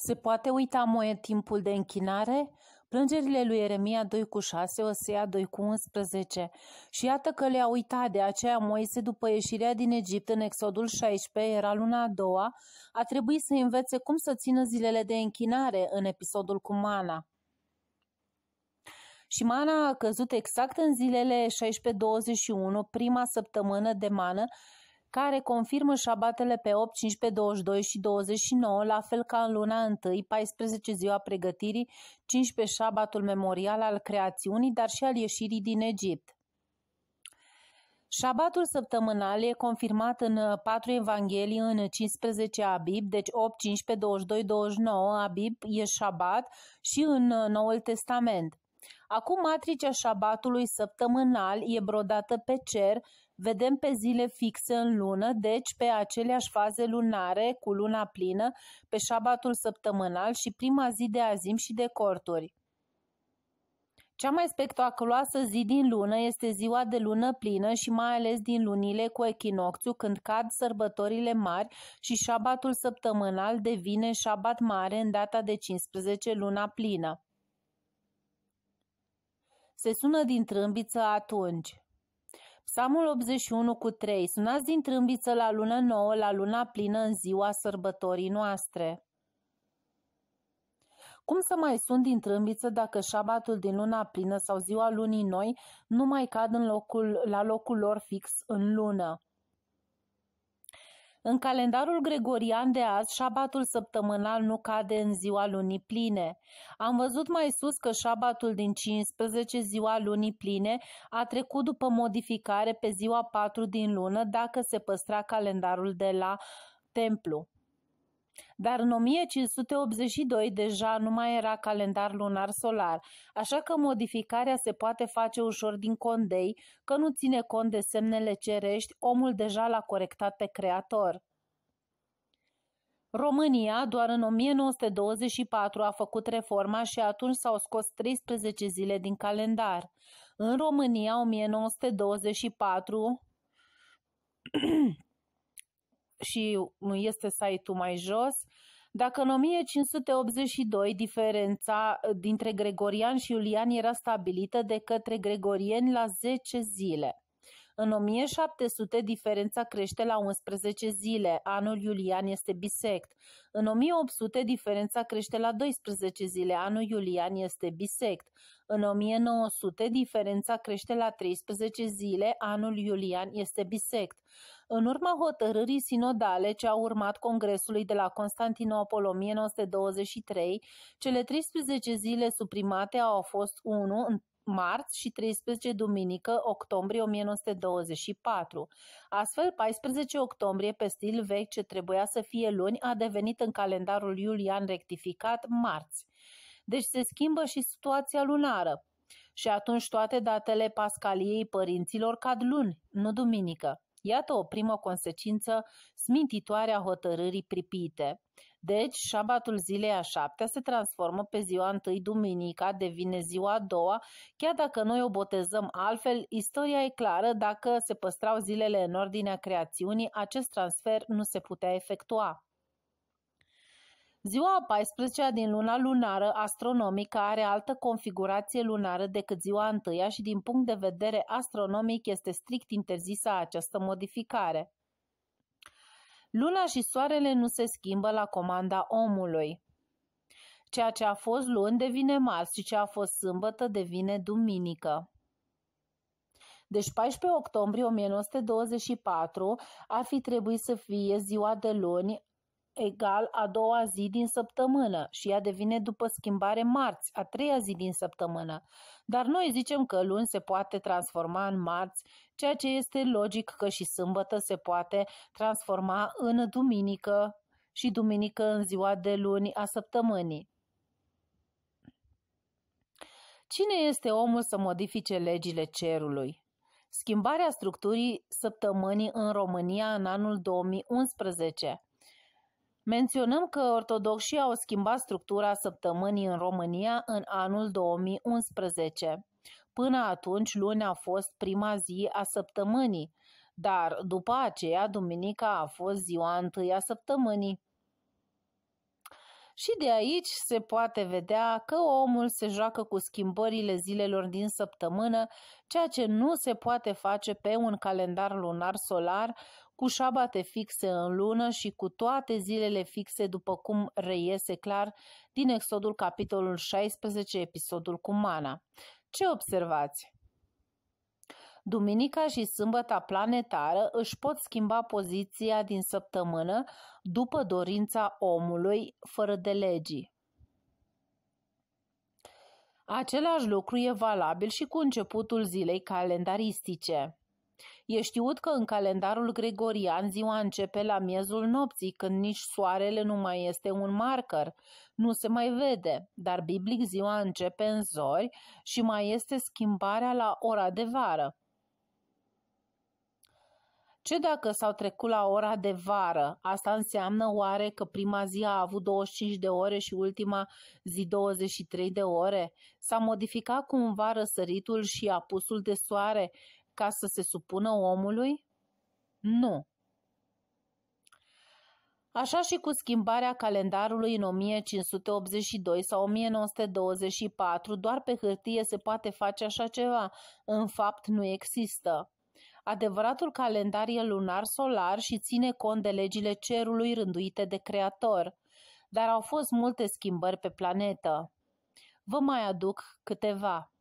Se poate uita Moe timpul de închinare? Plângerile lui Eremia 2 cu 6, Osea 2 cu 11. Și iată că le-a uitat, de aceea Moise, după ieșirea din Egipt în Exodul 16, era luna a doua, a trebuit să învețe cum să țină zilele de închinare în episodul cu Mana. Și mana a căzut exact în zilele 16-21, prima săptămână de mană, care confirmă șabatele pe 8, 15, 22 și 29, la fel ca în luna 1, 14 ziua pregătirii, 15 șabatul memorial al creațiunii, dar și al ieșirii din Egipt. Șabatul săptămânal e confirmat în patru evanghelii în 15 Abib, deci 8, 15, 22, 29 Abib e șabat și în Noul Testament. Acum matricea șabatului săptămânal e brodată pe cer vedem pe zile fixe în lună, deci pe aceleași faze lunare cu luna plină, pe șabatul săptămânal și prima zi de azim și de corturi. Cea mai spectaculoasă zi din lună este ziua de lună plină și mai ales din lunile cu echinocțiu când cad sărbătorile mari și șabatul săptămânal devine șabat mare în data de 15 luna plină. Se sună din trâmbiță atunci. Psalmul 81 cu 3. Sunați din trâmbiță la lună nouă, la luna plină în ziua sărbătorii noastre. Cum să mai sun din trâmbiță dacă șabatul din luna plină sau ziua lunii noi nu mai cad în locul, la locul lor fix în lună? În calendarul gregorian de azi, șabatul săptămânal nu cade în ziua lunii pline. Am văzut mai sus că șabatul din 15, ziua lunii pline, a trecut după modificare pe ziua 4 din lună dacă se păstra calendarul de la templu. Dar în 1582 deja nu mai era calendar lunar solar, așa că modificarea se poate face ușor din condei, că nu ține cont de semnele cerești, omul deja l-a corectat pe creator. România doar în 1924 a făcut reforma și atunci s-au scos 13 zile din calendar. În România 1924 și nu este site-ul mai jos, dacă în 1582 diferența uh, dintre Gregorian și Iulian era stabilită de către Gregorieni la 10 zile, în 1700 diferența crește la 11 zile, anul Iulian este bisect. În 1800 diferența crește la 12 zile, anul Iulian este bisect. În 1900 diferența crește la 13 zile, anul Iulian este bisect. În urma hotărârii sinodale ce a urmat Congresului de la Constantinopol 1923, cele 13 zile suprimate au fost 1 marți și 13 duminică octombrie 1924. Astfel, 14 octombrie pe stil vechi ce trebuia să fie luni a devenit în calendarul iulian rectificat marți. Deci se schimbă și situația lunară. Și atunci toate datele pascaliei părinților cad luni, nu duminică. Iată o primă consecință smintitoare a hotărârii pripite. Deci, șabatul zilei a șaptea se transformă pe ziua întâi, duminica devine ziua a doua, chiar dacă noi o botezăm altfel, istoria e clară, dacă se păstrau zilele în ordinea creațiunii, acest transfer nu se putea efectua. Ziua a 14-a din luna lunară astronomică are altă configurație lunară decât ziua întâia și din punct de vedere astronomic este strict interzisă această modificare. Luna și soarele nu se schimbă la comanda omului. Ceea ce a fost luni devine marți și ce a fost sâmbătă devine duminică. Deci 14 octombrie 1924 ar fi trebuit să fie ziua de luni egal a doua zi din săptămână și ea devine după schimbare marți, a treia zi din săptămână. Dar noi zicem că luni se poate transforma în marți, ceea ce este logic că și sâmbătă se poate transforma în duminică și duminică în ziua de luni a săptămânii. Cine este omul să modifice legile cerului? Schimbarea structurii săptămânii în România în anul 2011. Menționăm că ortodoxia au schimbat structura săptămânii în România în anul 2011. Până atunci, luni a fost prima zi a săptămânii, dar după aceea, duminica a fost ziua întâi a săptămânii. Și de aici se poate vedea că omul se joacă cu schimbările zilelor din săptămână, ceea ce nu se poate face pe un calendar lunar solar, cu șabate fixe în lună și cu toate zilele fixe, după cum reiese clar din Exodul capitolul 16, episodul cu mana. Ce observați? Duminica și sâmbăta planetară își pot schimba poziția din săptămână după dorința omului, fără de legii. Același lucru e valabil și cu începutul zilei calendaristice. E știut că în calendarul gregorian ziua începe la miezul nopții, când nici soarele nu mai este un marker, nu se mai vede, dar biblic ziua începe în zori și mai este schimbarea la ora de vară. Ce dacă s-au trecut la ora de vară? Asta înseamnă oare că prima zi a avut 25 de ore și ultima zi 23 de ore? S-a modificat cumva răsăritul și apusul de soare ca să se supună omului? Nu. Așa și cu schimbarea calendarului în 1582 sau 1924, doar pe hârtie se poate face așa ceva, în fapt nu există. Adevăratul calendar e lunar-solar și ține cont de legile cerului rânduite de creator, dar au fost multe schimbări pe planetă. Vă mai aduc câteva.